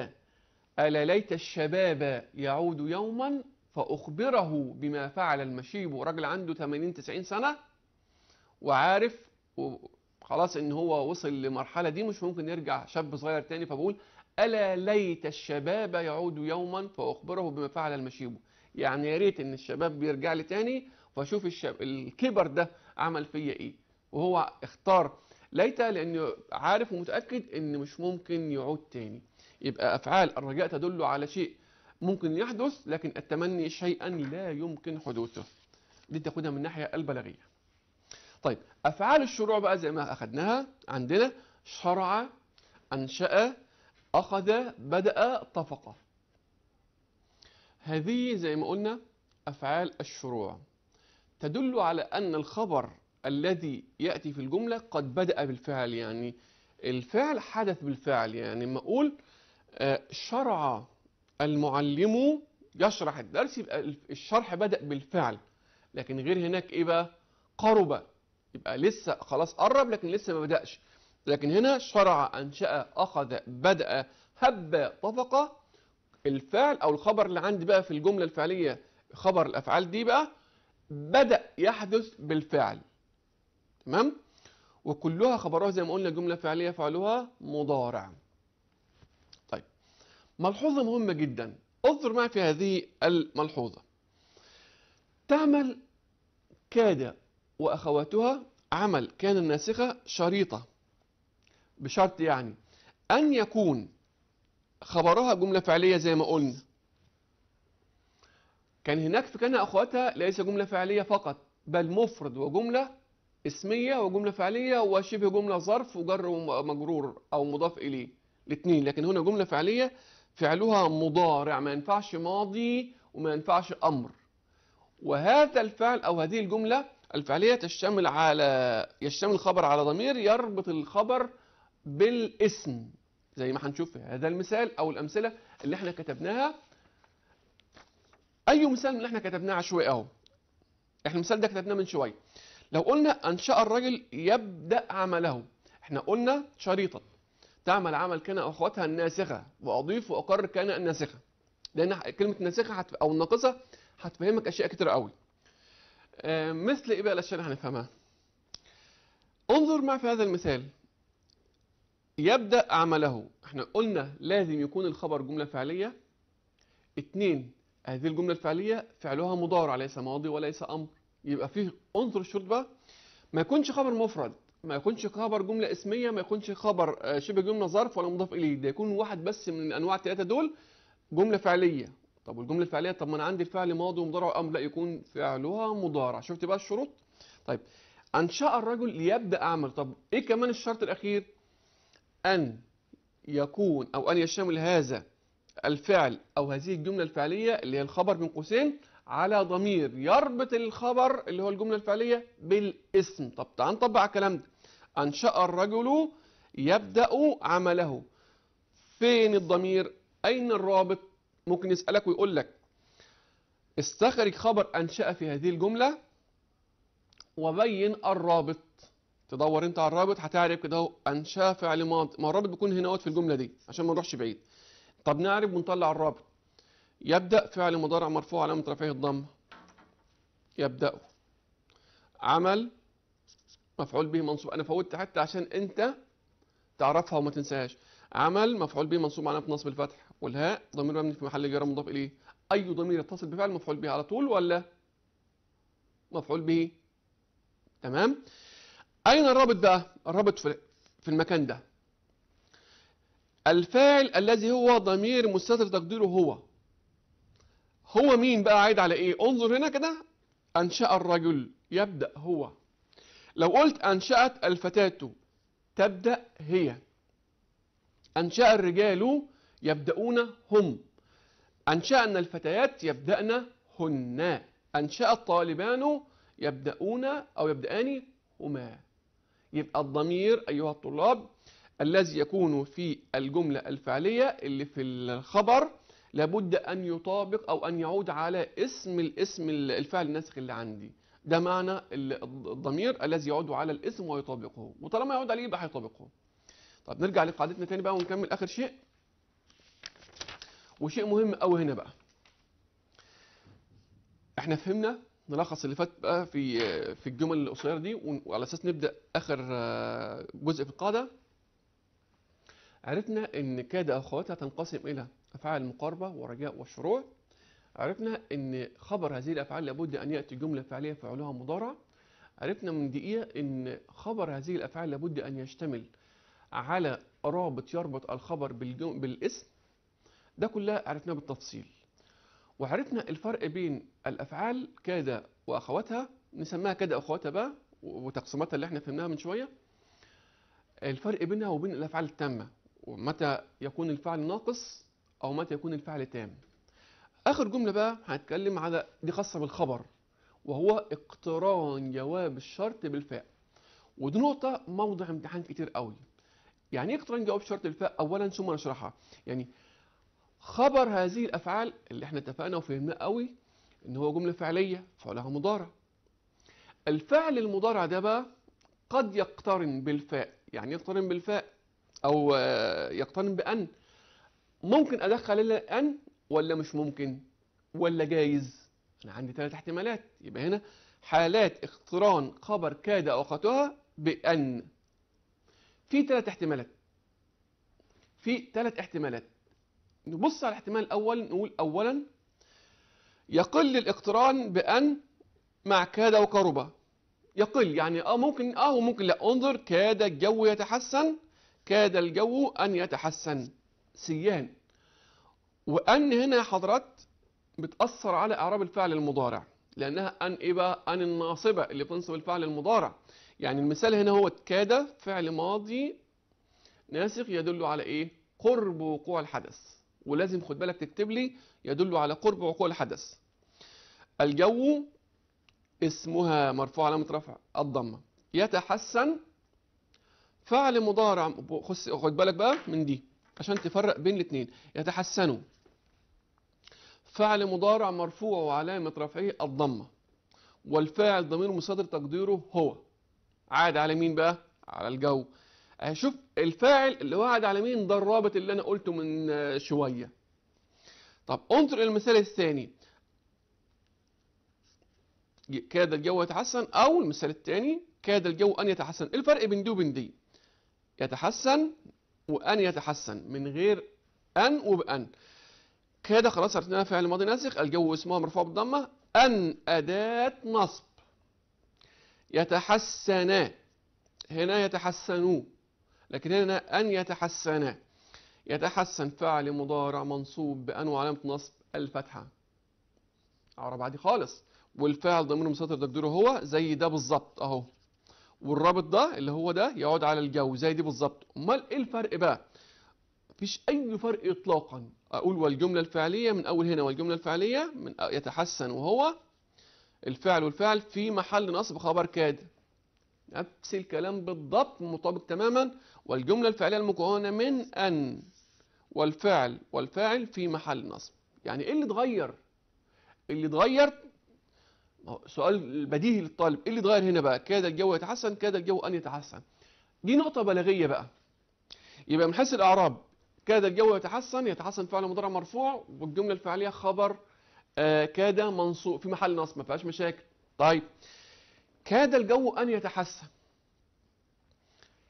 ألا ليت الشباب يعود يوما فأخبره بما فعل المشيب راجل عنده 80 90 سنة وعارف خلاص إن هو وصل لمرحلة دي مش ممكن يرجع شاب صغير تاني فبقول ألا ليت الشباب يعود يوما فأخبره بما فعل المشيب يعني يا ريت إن الشباب بيرجع لي تاني فأشوف الكبر ده عمل فيا إيه وهو اختار ليت لانه عارف ومتاكد ان مش ممكن يعود تاني يبقى افعال الرجاء تدل على شيء ممكن يحدث لكن التمني شيئا لا يمكن حدوثه دي تاخدها من الناحيه البلاغيه طيب افعال الشروع بقى زي ما اخدناها عندنا شرع انشا اخذ بدا طفق هذه زي ما قلنا افعال الشروع تدل على ان الخبر الذي يأتي في الجملة قد بدأ بالفعل يعني الفعل حدث بالفعل يعني لما أقول آه، شرع المعلم يشرح الدرس يبقى الشرح بدأ بالفعل لكن غير هناك إيه بقى قرب يبقى لسه خلاص قرب لكن لسه ما بدأش لكن هنا شرع أنشأ أخذ بدأ هب طفق الفعل أو الخبر اللي عندي بقى في الجملة الفعلية خبر الأفعال دي بقى بدأ يحدث بالفعل تمام وكلها خبرها زي ما قلنا جمله فعليه فعلها مضارع طيب ملحوظه مهمه جدا انظر معي في هذه الملحوظه تعمل كاد واخواتها عمل كان الناسخه شريطه بشرط يعني ان يكون خبرها جمله فعليه زي ما قلنا كان هناك في كان اخواتها ليس جمله فعليه فقط بل مفرد وجمله اسمية وجملة فعلية وشبه جملة ظرف وجر ومجرور أو مضاف إليه الاثنين لكن هنا جملة فعلية فعلها مضارع ما ينفعش ماضي وما ينفعش أمر وهذا الفعل أو هذه الجملة الفعلية تشتمل على يشتمل الخبر على ضمير يربط الخبر بالاسم زي ما هنشوف في هذا المثال أو الأمثلة اللي احنا كتبناها أي مثال من اللي احنا كتبناه عشوائي أهو احنا المثال ده كتبناه من شوية لو قلنا أنشأ الرجل يبدأ عمله احنا قلنا شريطا تعمل عمل كان أخواتها الناسخة وأضيف وأقرر كان الناسخة لأن كلمة ناسخة أو ناقصة هتفهمك أشياء كتير قوي آه، مثل إيه بقى الأشياء اللي هنفهمها انظر معي في هذا المثال يبدأ عمله احنا قلنا لازم يكون الخبر جملة فعلية اتنين هذه الجملة الفعلية فعلها مضارع ليس ماضي وليس أمر يبقى فيه عنصر الشروط بقى ما يكونش خبر مفرد ما يكونش خبر جمله اسميه ما يكونش خبر آه، شبه جمله ظرف ولا مضاف اليه ده يكون واحد بس من الانواع الثلاثه دول جمله فعليه طب والجمله الفعليه طب ما انا عندي الفعل ماضي ومضارع وامر لا يكون فعلها مضارع شفت بقى الشروط طيب انشا الرجل ليبدا عمل طب ايه كمان الشرط الاخير ان يكون او ان يشمل هذا الفعل او هذه الجمله الفعليه اللي هي الخبر من قوسين على ضمير يربط الخبر اللي هو الجملة الفعلية بالاسم طب تعال نطبق على الكلام ده أنشأ الرجل يبدأ عمله فين الضمير أين الرابط ممكن يسألك ويقول لك استخرج خبر أنشأ في هذه الجملة وبين الرابط تدور انت على الرابط هتعرف كده اهو انشا فعل ماضي ما الرابط بيكون هنا في الجمله دي عشان ما نروحش بعيد طب نعرف ونطلع الرابط يبدأ فعل مضارع مرفوع علامة رفعه الضمة يبدأ عمل مفعول به منصوب أنا فوتت حتى عشان أنت تعرفها وما تنساهاش عمل مفعول به منصوب علامة نصب الفتح والهاء ضمير مبني في محل جر مضاف إليه أي ضمير يتصل بفعل مفعول به على طول ولا مفعول به تمام أين الرابط بقى الرابط في المكان ده الفاعل الذي هو ضمير مستتر تقديره هو هو مين بقى عايد على ايه انظر هنا كده انشأ الرجل يبدأ هو لو قلت انشأت الفتاة تبدأ هي انشأ الرجال يبدأون هم انشأنا الفتيات يبدأن هن انشأ الطالبان يبدأون او يبدأان هما يبقى الضمير ايها الطلاب الذي يكون في الجملة الفعلية اللي في الخبر لابد أن يطابق أو أن يعود على اسم الاسم الفعل الناسخ اللي عندي ده معنى الضمير الذي يعود على الاسم ويطابقه وطالما يعود عليه يبقى هيطابقه طب نرجع لقاعدتنا تاني بقى ونكمل آخر شيء وشيء مهم قوي هنا بقى احنا فهمنا نلخص اللي فات بقى في في الجمل القصيره دي وعلى اساس نبدا اخر آه، جزء في القاعده عرفنا ان كاد اخواتها تنقسم الى افعال مقاربه ورجاء وشروع عرفنا ان خبر هذه الافعال لابد ان ياتي جمله فعليه فعلها مضارع عرفنا من دقيقه ان خبر هذه الافعال لابد ان يشتمل على رابط يربط الخبر بالاسم ده كلها عرفناه بالتفصيل وعرفنا الفرق بين الافعال كاد واخواتها نسميها كاد واخواتها بقى وتقسيماتها اللي احنا فهمناها من شويه الفرق بينها وبين الافعال التامه متى يكون الفعل ناقص او متى يكون الفعل تام اخر جمله بقى هنتكلم على دي خاصه بالخبر وهو اقتران جواب الشرط بالفاء ودي نقطه موضع امتحان كتير قوي يعني ايه اقتران جواب شرط الفاء اولا ثم نشرحها يعني خبر هذه الافعال اللي احنا اتفقنا وفهمناه قوي ان هو جمله فعليه فعلها مضارع الفعل المضارع ده بقى قد يقترن بالفاء يعني إيه يقترن بالفاء او آه، يقترن بان ممكن ادخل الى ان ولا مش ممكن ولا جايز انا عندي ثلاث احتمالات يبقى هنا حالات اقتران خبر كاد اوقاتها بان في ثلاث احتمالات في ثلاث احتمالات نبص على الاحتمال الاول نقول اولا يقل الاقتران بان مع كاد وقرب يقل يعني اه ممكن اه وممكن لا انظر كاد الجو يتحسن كاد الجو أن يتحسن سيان وأن هنا يا حضرات بتأثر على إعراب الفعل المضارع لأنها أن إيه بقى؟ أن الناصبة اللي بتنصب الفعل المضارع يعني المثال هنا هو كاد فعل ماضي ناسخ يدل على إيه؟ قرب وقوع الحدث ولازم خد بالك تكتب لي يدل على قرب وقوع الحدث الجو اسمها مرفوع علامة رفع الضمة يتحسن فعل مضارع خد بالك بقى من دي عشان تفرق بين الاثنين يتحسنوا فعل مضارع مرفوع وعلامة رفعه الضمة والفاعل ضمير مصدر تقديره هو عاد على مين بقى على الجو آه، شوف الفاعل اللي هو عاد على مين ده الرابط اللي انا قلته من آه، شوية طب انظر المثال الثاني كاد الجو يتحسن او المثال الثاني كاد الجو ان يتحسن الفرق بين دي وبين دي يتحسن وأن يتحسن من غير أن وبأن كده خلاص عرفنا فعل ماضي ناسخ الجو اسمها مرفوع بالضمة أن أداة نصب يتحسنا هنا يتحسنوا لكن هنا أن يتحسنا يتحسن فعل مضارع منصوب بأن وعلامة نصب الفتحة عرب عادي خالص والفعل ضمير مسيطر تقديره هو زي ده بالظبط أهو والرابط ده اللي هو ده يقعد على الجو زي دي بالظبط امال ايه الفرق بقى مفيش اي فرق اطلاقا اقول والجمله الفعليه من اول هنا والجمله الفعليه من يتحسن وهو الفعل والفعل في محل نصب خبر كاد نفس الكلام بالضبط مطابق تماما والجمله الفعليه المكونه من ان والفعل والفاعل في محل نصب يعني ايه اللي اتغير اللي اتغير سؤال بديهي للطالب ايه اللي اتغير هنا بقى كاد الجو يتحسن كاد الجو ان يتحسن دي نقطه بلاغيه بقى يبقى من حيث الاعراب كاد الجو يتحسن يتحسن فعل مضارع مرفوع والجمله الفعليه خبر آه كاد منصوب في محل نصب ما فيهاش مشاكل طيب كاد الجو ان يتحسن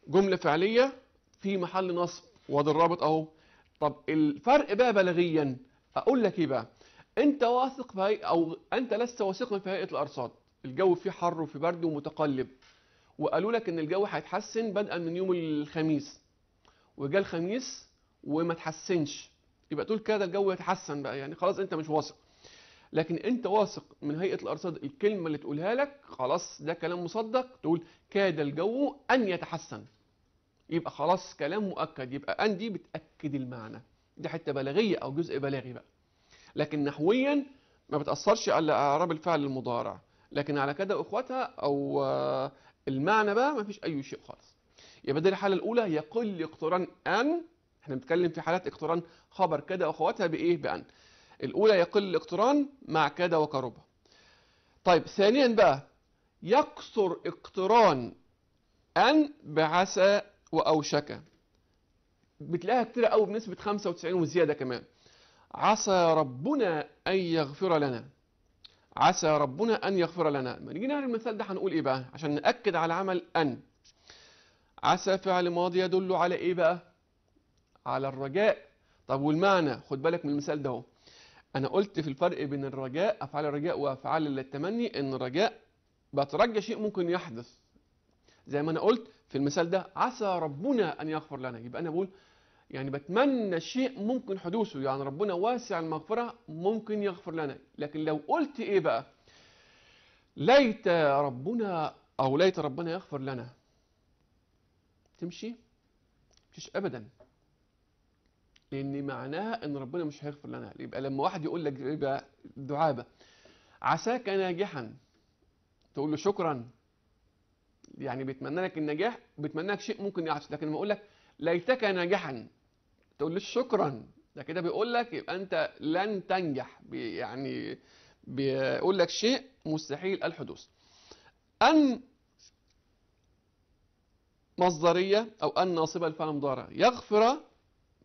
جمله فعليه في محل نصب وادي الرابط اهو طب الفرق بقى بلاغيا اقول لك ايه بقى انت واثق في او انت لست واثقا في هيئه الارصاد الجو فيه حر وفي برد ومتقلب وقالوا لك ان الجو هيتحسن بدءا من يوم الخميس وجاء الخميس وما تحسنش يبقى تقول كده الجو يتحسن بقى يعني خلاص انت مش واثق لكن انت واثق من هيئه الارصاد الكلمه اللي تقولها لك خلاص ده كلام مصدق تقول كاد الجو ان يتحسن يبقى خلاص كلام مؤكد يبقى ان دي بتاكد المعنى دي حته بلاغيه او جزء بلاغي بقى لكن نحويا ما بتأثرش على أعراب الفعل المضارع لكن على كده إخواتها أو آه، المعنى بقى ما فيش أي شيء خالص يبقى دي الحالة الأولى يقل اقتران أن احنا بنتكلم في حالات اقتران خبر كده وأخواتها بإيه بأن الأولى يقل الاقتران مع كده وكربا طيب ثانيا بقى يكثر اقتران أن بعسى وأوشك بتلاقيها كتير قوي بنسبة 95 وزيادة كمان عسى ربنا أن يغفر لنا عسى ربنا أن يغفر لنا لما نيجي نعمل المثال ده هنقول إيه بقى عشان نأكد على عمل أن عسى فعل ماضي يدل على إيه بقى على الرجاء طب والمعنى خد بالك من المثال ده أنا قلت في الفرق بين الرجاء أفعال الرجاء وأفعال التمني إن الرجاء بترجى شيء ممكن يحدث زي ما أنا قلت في المثال ده عسى ربنا أن يغفر لنا يبقى أنا بقول يعني بتمنى شيء ممكن حدوثه يعني ربنا واسع المغفرة ممكن يغفر لنا لكن لو قلت ايه بقى ليت ربنا او ليت ربنا يغفر لنا تمشي مش ابدا لان معناها ان ربنا مش هيغفر لنا يبقى لما واحد يقول لك يبقى دعابه عساك ناجحا تقول له شكرا يعني بيتمنى لك النجاح بيتمنى لك شيء ممكن يحصل لكن لما اقول لك ليتك ناجحا له شكرا ده كده بيقول لك يبقى انت لن تنجح يعني بيقول لك شيء مستحيل الحدوث ان مصدريه او ان ناصبه الفعل مضارع يغفر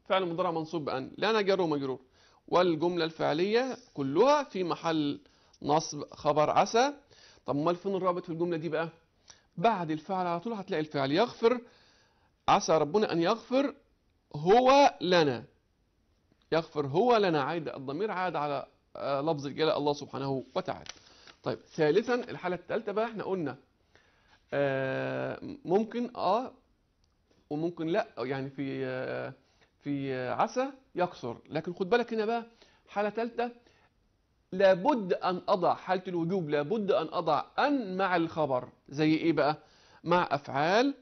فعل مضارع منصوب بان لا جار ومجرور والجمله الفعليه كلها في محل نصب خبر عسى طب امال فين الرابط في الجمله دي بقى بعد الفعل على طول هتلاقي الفعل يغفر عسى ربنا ان يغفر هو لنا يغفر هو لنا عاد الضمير عاد على آه، لفظ الجلاء الله سبحانه وتعالى طيب ثالثا الحالة الثالثة بقى احنا قلنا آه، ممكن اه وممكن لا يعني في آه، في عسى يكسر لكن خد بالك هنا بقى حالة ثالثة لابد ان اضع حالة الوجوب لابد ان اضع ان مع الخبر زي ايه بقى مع افعال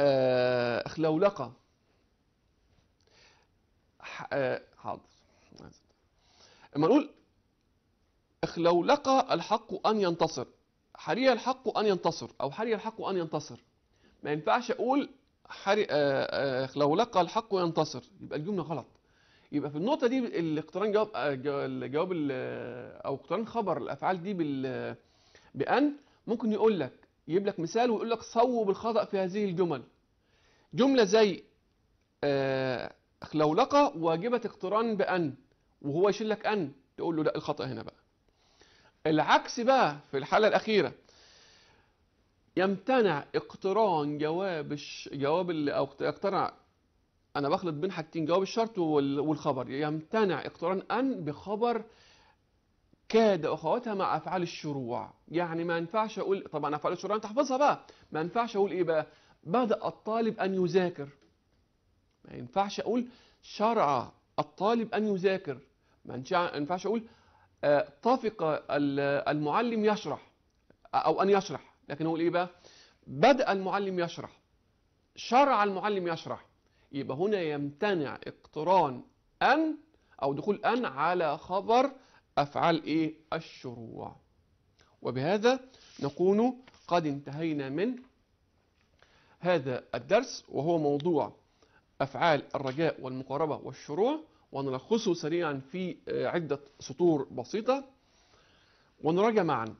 آه آه، حاضر اما نقول لو لقى الحق ان ينتصر حري الحق ان ينتصر او حري الحق ان ينتصر ما ينفعش اقول حري آه، آه، لو لقى الحق ينتصر يبقى الجمله غلط يبقى في النقطه دي الاقتران جواب جواب او اقتران خبر الافعال دي بال بان ممكن يقول لك يجيب لك مثال ويقول لك صوب الخطا في هذه الجمل جمله زي لو لقى واجبة اقتران بأن وهو يشيل لك أن تقول له لا الخطأ هنا بقى العكس بقى في الحالة الأخيرة يمتنع اقتران جواب الش... جواب ال... أو يقتنع أنا بخلط بين حاجتين جواب الشرط وال... والخبر يمتنع اقتران أن بخبر كاد أخواتها مع أفعال الشروع يعني ما ينفعش أقول طبعا أفعال الشروع أنت تحفظها بقى ما ينفعش أقول إيه بقى بدأ الطالب أن يذاكر ما ينفعش اقول شرع الطالب ان يذاكر ما ينفعش اقول آه، طفق المعلم يشرح او ان يشرح لكن اقول ايه بقى بدا المعلم يشرح شرع المعلم يشرح يبقى هنا يمتنع اقتران ان او دخول ان على خبر افعال ايه الشروع وبهذا نكون قد انتهينا من هذا الدرس وهو موضوع أفعال الرجاء والمقاربة والشروع ونلخصه سريعا في آه، عدة سطور بسيطة ونراجع معا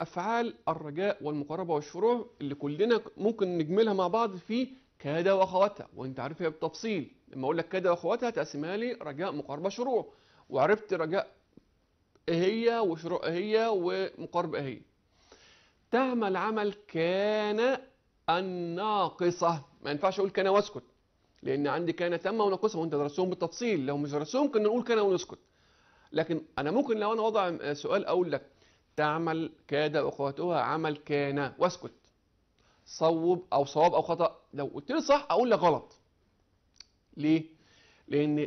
أفعال الرجاء والمقاربة والشروع اللي كلنا ممكن نجملها مع بعض في كاد وأخواتها وأنت عارفها بالتفصيل لما أقول لك كاد وأخواتها تقسمها لي رجاء مقاربة شروع وعرفت رجاء إيه هي وشروع إيه هي ومقاربة إيه هي تعمل عمل كان الناقصة ما ينفعش أقول كان واسكت لان عندي كان تامه وناقصه وانت درستهم بالتفصيل لو مش درستهم كنا نقول كان ونسكت لكن انا ممكن لو انا وضع سؤال اقول لك تعمل كاد اخواتها عمل كان واسكت صوب او صواب او خطا لو قلت لي صح اقول لك غلط ليه لان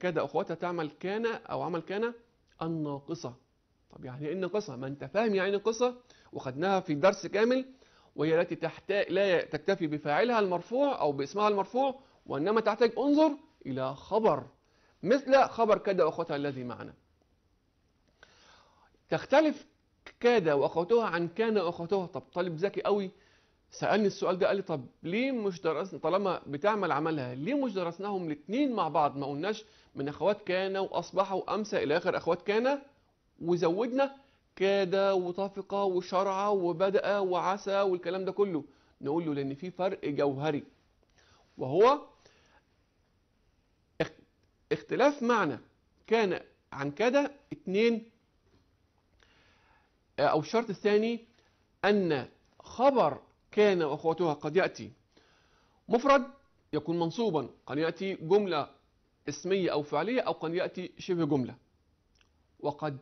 كاد اخواتها تعمل كان او عمل كان الناقصه طب يعني ايه الناقصه ما انت فاهم يعني ايه الناقصه وخدناها في درس كامل وهي التي تحتاج لا تكتفي بفاعلها المرفوع أو باسمها المرفوع وإنما تحتاج انظر إلى خبر مثل خبر كاد وأخوتها الذي معنا تختلف كاد وأخوتها عن كان وأخوتها طب طالب ذكي قوي سألني السؤال ده قال لي طب ليه مش درسنا طالما بتعمل عملها ليه مش درسناهم الاثنين مع بعض ما قلناش من أخوات كان وأصبح وأمسى إلى آخر أخوات كان وزودنا كاد وطفق وشرع وبدأ وعسى والكلام ده كله نقول له لأن في فرق جوهري وهو اختلاف معنى كان عن كده اتنين أو الشرط الثاني أن خبر كان وأخواتها قد يأتي مفرد يكون منصوبا قد يأتي جملة اسمية أو فعلية أو قد يأتي شبه جملة وقد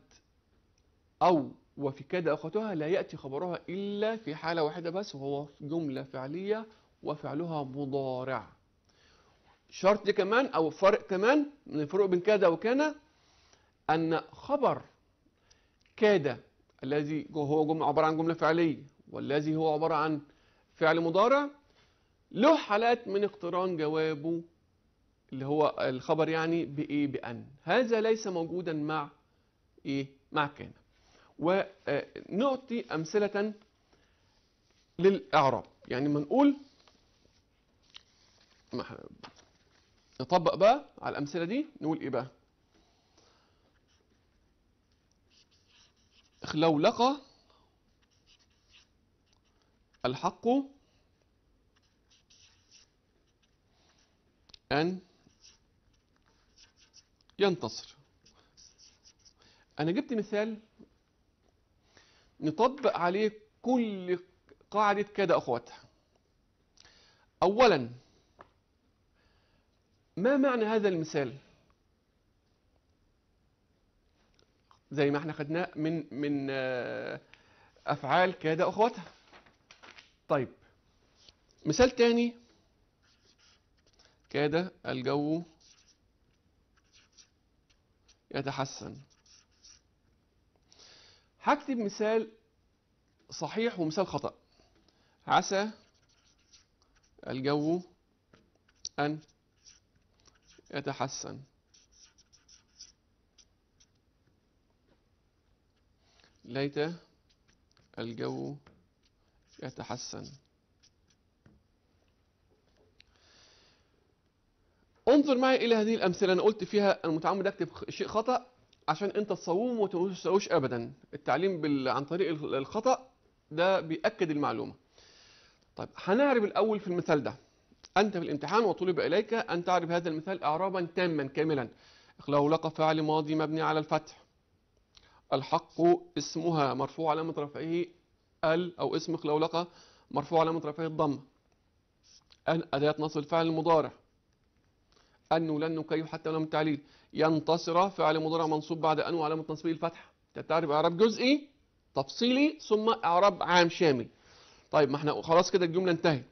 أو وفي كاد أخوتها لا يأتي خبرها إلا في حالة واحدة بس وهو جملة فعلية وفعلها مضارع شرط كمان أو فرق كمان من الفروق بين كاد وكان أن خبر كاد الذي هو جملة عبارة عن جملة فعلية والذي هو عبارة عن فعل مضارع له حالات من اقتران جوابه اللي هو الخبر يعني بإيه بأن هذا ليس موجودا مع إيه مع كان ونعطي أمثلة للإعراب يعني ما نقول نطبق بقى على الأمثلة دي نقول إيه بقى خلولقة الحق أن ينتصر أنا جبت مثال نطبق عليه كل قاعدة كذا أخواتها أولا ما معنى هذا المثال زي ما احنا خدناه من من آه، أفعال كاد أخواتها طيب مثال تاني كاد الجو يتحسن هكتب مثال صحيح ومثال خطأ عسى الجو أن يتحسن ليت الجو يتحسن انظر معي إلى هذه الأمثلة أنا قلت فيها المتعمد أكتب شيء خطأ عشان انت تصوم وما ابدا التعليم بال... عن طريق الخطا ده بياكد المعلومه طيب هنعرب الاول في المثال ده انت في الامتحان وطلب اليك ان تعرب هذا المثال اعرابا تاما كاملا اخلاه لقى فعل ماضي مبني على الفتح الحق اسمها مرفوع علامة رفعه ال أو اسم لقى مرفوع علامة رفعه الضم أداة نصب الفعل المضارع أن لن كي حتى لم تعليل ينتصر فعل مضارع منصوب بعد أن وعلامة تنصيبه الفتحة تعرف إعراب جزئي تفصيلي ثم إعراب عام شامل طيب ما احنا خلاص كده الجملة انتهت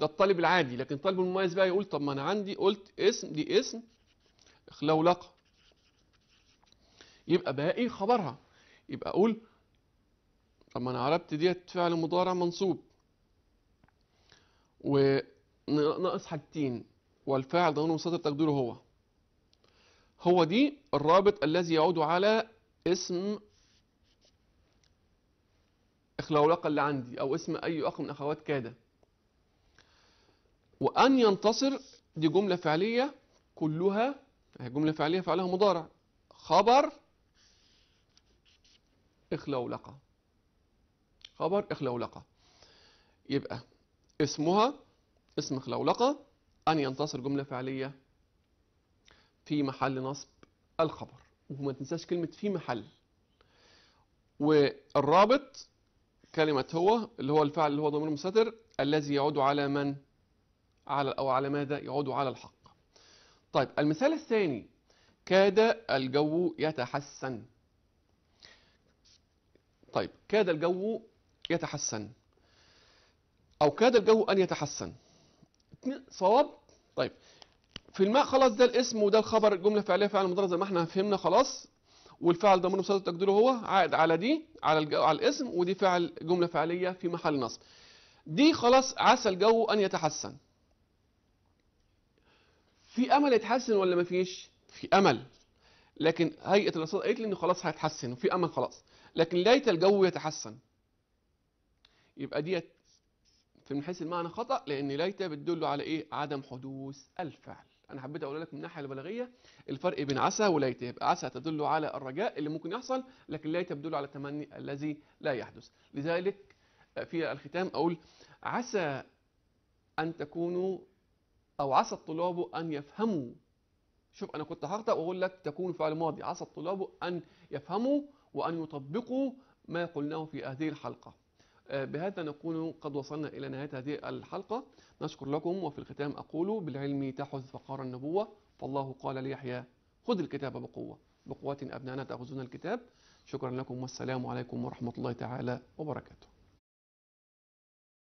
ده الطالب العادي لكن الطالب المميز بقى يقول طب ما أنا عندي قلت اسم دي اسم إخلولقة يبقى باقي خبرها يبقى أقول طب ما أنا عربت ديت فعل مضارع منصوب وناقص حاجتين والفاعل ده مستتر تقديره هو هو دي الرابط الذي يعود على اسم إخلاولاقة اللي عندي أو اسم أي أخ من أخوات كادة وأن ينتصر دي جملة فعلية كلها هي جملة فعلية فعلها مضارع خبر إخلاولاقة خبر إخلاولاقة يبقى اسمها اسم إخلاولاقة أن ينتصر جملة فعلية في محل نصب الخبر وما تنساش كلمة في محل والرابط كلمة هو اللي هو الفعل اللي هو ضمير مستتر الذي يعود على من على أو على ماذا يعود على الحق طيب المثال الثاني كاد الجو يتحسن طيب كاد الجو يتحسن أو كاد الجو أن يتحسن صواب طيب في الماء خلاص ده الاسم وده الخبر الجمله فعليه فعل مضارع زي ما احنا فهمنا خلاص والفعل ضمير مصدر تقديره هو عائد على دي على على الاسم ودي فعل جمله فعليه في محل نصب دي خلاص عسى الجو ان يتحسن في امل يتحسن ولا ما فيش في امل لكن هيئه الارصاد قالت لي ان خلاص هيتحسن وفي امل خلاص لكن ليت الجو يتحسن يبقى ديت في من حيث المعنى خطا لان ليت بتدل على ايه عدم حدوث الفعل انا حبيت اقول لك من الناحيه البلاغيه الفرق بين عسى وليت يبقى عسى تدل على الرجاء اللي ممكن يحصل لكن ليت تدل على التمني الذي لا يحدث لذلك آه، في الختام اقول عسى ان تكونوا او عسى الطلاب ان يفهموا شوف انا كنت هخطا واقول لك تكون فعل ماضي عسى الطلاب ان يفهموا وان يطبقوا ما قلناه في هذه الحلقه آه، بهذا نكون قد وصلنا إلى نهاية هذه الحلقة نشكر لكم وفي الختام أقول بالعلم تحث فقار النبوة فالله قال ليحيى خذ الكتاب بقوة بقوة أبنانا تأخذون الكتاب شكرا لكم والسلام عليكم ورحمة الله تعالى وبركاته